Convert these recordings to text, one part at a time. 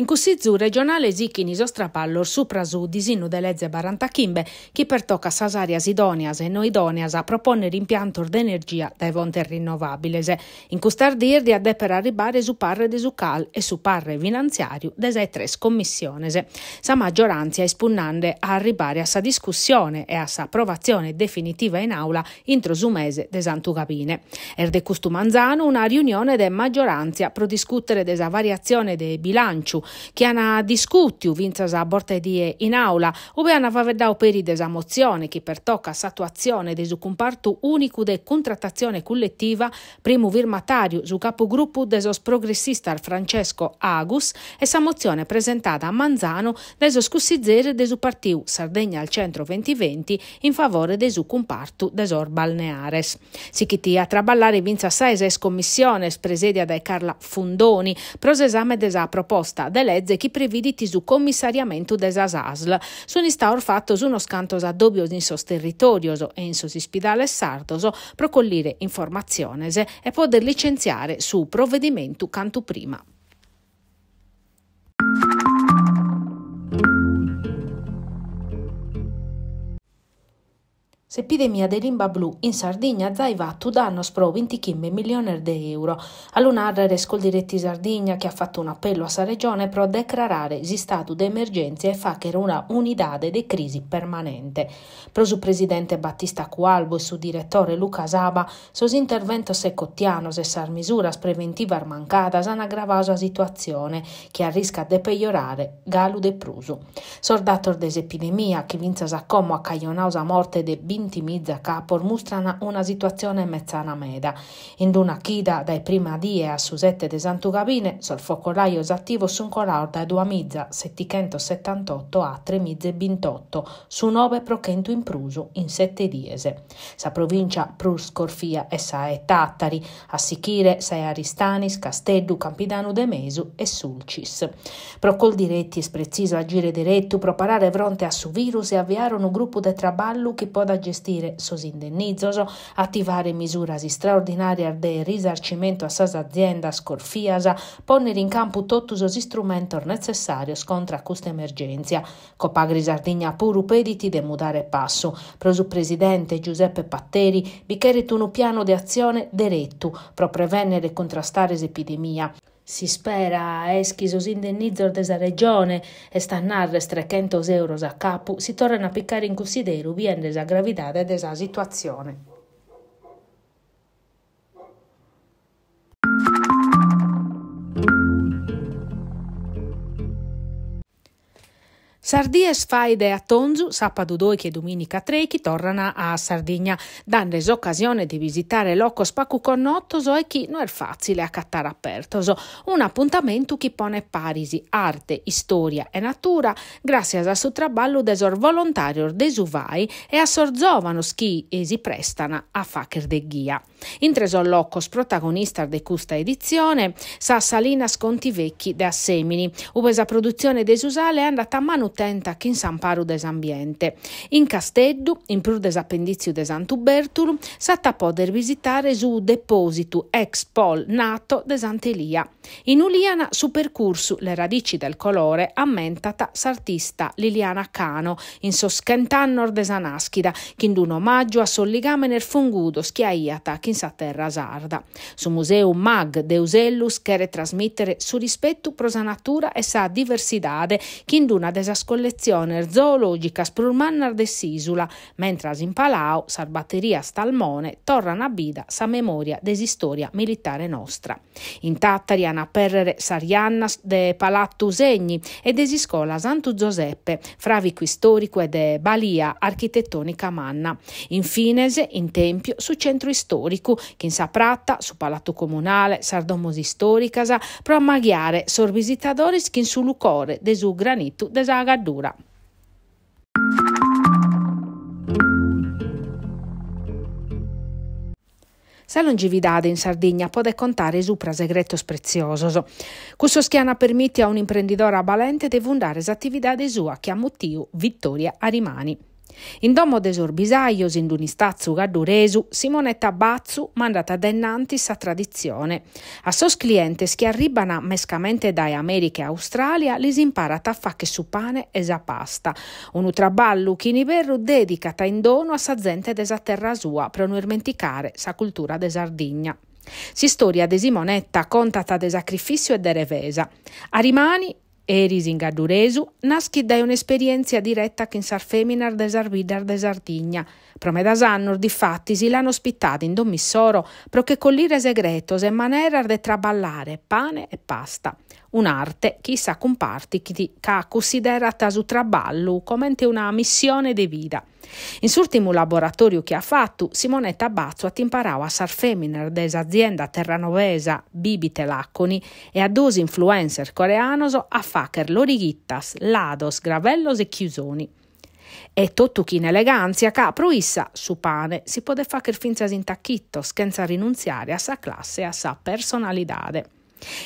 In zu regionale in zicchini sostrapallor suprasu disinu de delezze barantachimbe chi per tocca Sasaria Sidonias e Noidoneas a proponere impianto d'energia dai fonte rinnovabiles. In custardirdia de per arrivare su parre de su cal e su parre finanziario de sei tres commissiones. Sa maggioranza è spunnande a arrivare a sa discussione e a sa approvazione definitiva in aula intro su mese de santugabine. Er de Custumanzano una riunione de maggioranza pro discutere desa variazione de bilancio che hanno discusso vinzas a borte die in aula, ove hanno avvedato periodi a mozione che per tocca s'attuazione del comparto unico de contrattazione collettiva, primo firmatario su capogruppo desos progressista Francesco Agus e sa mozione presentata a Manzano desos cussizzere desu partiu Sardegna al centro 2020 in favore desu comparto desor balneares. Si chitti a traballare vinza Saeses commissione presedia da Carla Fundoni, pros esame desa proposta de nove legge che prevediti su commissariamento desas ASL. Sono sta orfatto uno scanto a dubbios in sos territorios e in sos ispidale sardoso procollire informazioni e poter licenziare su provvedimento canto prima. L'epidemia di limba blu in Sardegna va tu danno pro 25 milioni di euro. All'unarrere Scol Diretti Sardegna che ha fatto un appello a sa regione pro declarare si stato d'emergenza e fa che era una unidade di crisi permanente. Pro su presidente Battista Cualbo e su direttore Luca Saba, sos intervento secottiano se sar misura preventiva armancata san aggravato la situazione che arrisca de peggiorare galu de prusu. Sordator des epidemia che vinza sa como a caglionausa morte de 20 intimizza Capor mostrano una situazione mezzana meda. In una chida dai prima die a Susette de Santugabine, sol focolaio attivo su un color da 2778 a 3028, su 9 prochento impruso in 7 diese. Sa provincia Prus Corfia e Sae Tattari, a Sichire, Sae Aristanis, Casteddu, Campidano de Mesu e Sulcis. Procol diretti e preciso agire diretto, preparare fronte a su virus e avviare un gruppo de traballo che può agire gestire sos indennizzos, attivare misuras straordinarias de risarcimento a sas aziendas corfias, ponere in campo totus sos istrumentos necessarios contra questa emergenza. Copagri Sardigna puru pediti de mudare passo. Prosu presidente Giuseppe Patteri bicherit un piano di azione derettu proprio venere contrastare l'epidemia. Si spera eschisos indennizzor desa regione e stannar 300 euro a capo si torna a piccare in considero bien gravità gravidade desa situazione. Sardie sfaide a Tonzu, sabato 2 e domenica 3 chi torna a Sardigna, dandosi l'occasione di visitare Loco Spacuconnottoso e chi non è facile a cattare aperto. Un appuntamento che pone Parisi, arte, storia e natura, grazie al suo traballo desor volontario desuvai e a sor giovano chi si prestano a facer de ghia. In Loccos, protagonista di questa edizione, sa Salina Salinas Contivecchi da Semini, uvesa produzione desusale è andata a manutenta che in San Paru desambiente. In Casteddu, in prur desappendiziu de Sant'Ubertulu, sa ta poter visitare su depositu ex pol nato de Sant'Elia. In Uliana, su percorso Le radici del colore, ammentata s'artista Liliana Cano, in soschentannor de Sanaschida, che in un omaggio a solligame nel fungudo schiaiata che in sa terra sarda. Su museo Mag Deusellus quere trasmettere su rispetto prosa natura e sa diversidade che induna una desas collezione zoologica sprurmannar de Sisula, mentre in Palau sa batteria Stalmone torna a bida sa memoria desistoria militare nostra. In Tattari hanno perrere Sariannas de Palatto Usegni e desiscola Santu Giuseppe, fravico storico e de Balia architettonica manna. Infine, in tempio su centro storico storicu ecco, che in Sapratta, su Palato Comunale, Sardomosi Storicasa, pro ammagliare sor visitadores che in su lucore de su granito, de sa Se la longevidade in Sardegna può contare su segreto prezioso. Questo schiana permette a un imprenditore a Balente di fondare attività di sua che ha motivo Vittoria Arimani. In domo de Sorbisaios, in Dunistazzu Gadduresu, Simonetta Bazzu mandata dennanti sa tradizione. A sos clientes che arribano mescamente dai America e Australia, li si impara a fa che su pane e sa pasta. Un traballo che Niverru dedica in dono a sa gente de terra sua per non dimenticare sa cultura de Sardigna. Si storia de Simonetta contata de sacrificio e de revesa. A rimani Eris Ingaduresu nasce da un'esperienza diretta che in Sarfeminar de Sarvidar de Sardigna. Promedas Sannur, di fatti si l'hanno ospitati in Domissoro perché collire segretos e manerar de traballare pane e pasta un'arte che sa compartica considerata su traballo come una missione di vita. In ultimo laboratorio che ha fatto, Simonetta Bazzo ha imparato a sar femmina dell'azienda terranovesa Bibi Telaconi e a dos influencer coreanos a facer lorigittas, lados, gravellos e chiusoni. E tutto chi in eleganzia ca proissa su pane si può fare finzas intacchitto senza rinunziare a sa classe e a sa personalità.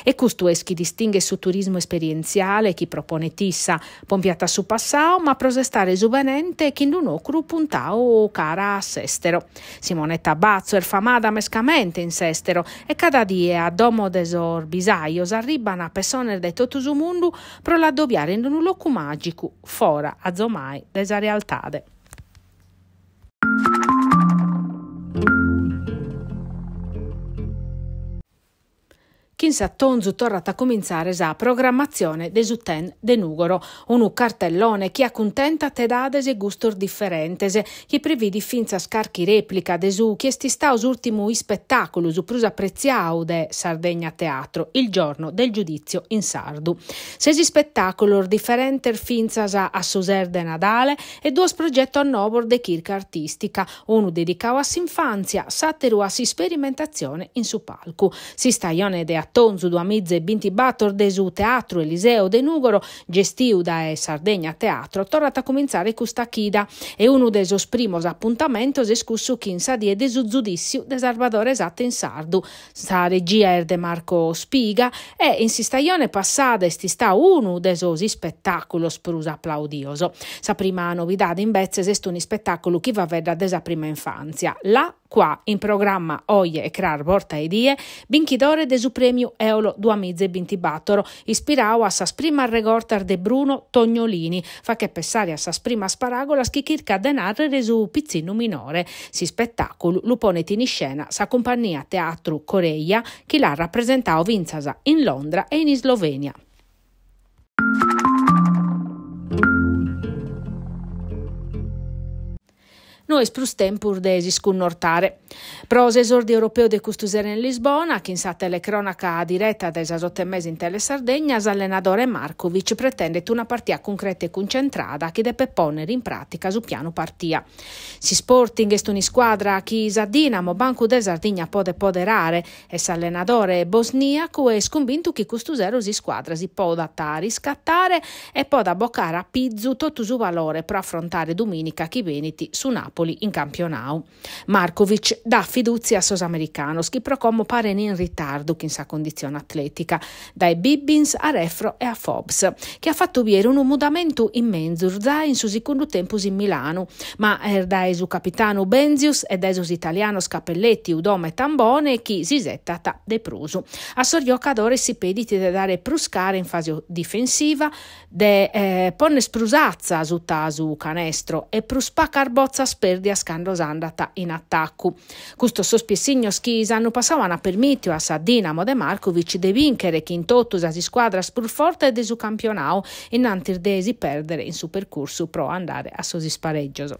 E custues chi distingue su turismo esperienziale, chi propone tissa pompiata su passao, ma prosestare subenente chi non ocru puntao cara a sestero. Simonetta Bazzo è famada mescamente in sestero e cada dia a domo desor bisaios arribana persone de totusumundu pro l'addobbiare in un locu magicu, fora a zomai des realtade. Chinsa tonzu torrat a cominciare sa programmazione de suten de Nugoro, un cartellone che accontenta tedades e gustor differentes, che previdi finza scarchi replica de su che sti us ultimo spettacolo su prusa preziau de Sardegna Teatro, il giorno del giudizio in Sardu. Sesi spettacolo differente finza sa a Soser de Nadale e due progetto a Nobor de Kirca Artistica, uno dedicato a s'infanzia, s'atteru a si sperimentazione in su palco. Si staione de attori Tonzu Duamizze e Binti Bator desu Teatro Eliseo de Nugoro, Gestiu da e Sardegna Teatro, torrata a cominciare questa chida e uno desos primos appuntamento escusso chinsa di desu giudizio de Salvador Esatte in Sardu. Sa regia de Marco Spiga e in sistaione passada sti sta uno desosi spettacolo sprusa applaudioso. Sa prima novità in Bezzes est un spettacolo chi va vedda desa prima infanzia. La qua in programma Oie e Crar Borta e Die, vinchidore desu premio premio Eolo Duamizze Bintibattoro, ispirao a sas prima arregortar de Bruno Tognolini, fa che pensare a sas prima sparagola schichirca denarre resu pizzino minore. Si spettacolo Lupone in scena sa compagnia teatro Coreia, che la rappresentato Vinzasa in Londra e in Slovenia. nois plus tempur desis connortare. Pros esordi europeo de Custusere in Lisbona, che in satelle cronaca diretta da esasotte mesi in Tele Sardegna, allenatore Markovic pretende una partia concreta e concentrata che deve ponere in pratica su piano partia. Si Sporting est una squadra che sa Dinamo Banco de Sardegna pode poderare, es allenatore bosniaco e sconvinto che Custusero si squadra si poda riscattare e poda boccare a Pizzu tutto su valore per affrontare domenica chi veniti su Napoli. Napoli in campionato. Markovic dà fiducia a Sosamericano, che però come pare in ritardo in sa condizione atletica, dai Bibbins a Refro e a Fobs, che ha fatto ieri un mudamento immenso in suo secondo tempo in Milano, ma er eh, da esu capitano Benzius e da esus italiano Scappelletti, Udome e Tambone, chi si settata de prusu. A Sorioca d'ore si pediti di dare pruscare in fase difensiva, de eh, ponne sprusazza su tasu canestro e pruspa carbozza sper Verdi a scando andata in attacco. Questo sospissigno schis hanno passato a permettere a Sadinamo De Markovic di vincere in tottusa si squadra spurforte de su campionao e nantir desi perdere in su percorso pro andare a sosi spareggioso.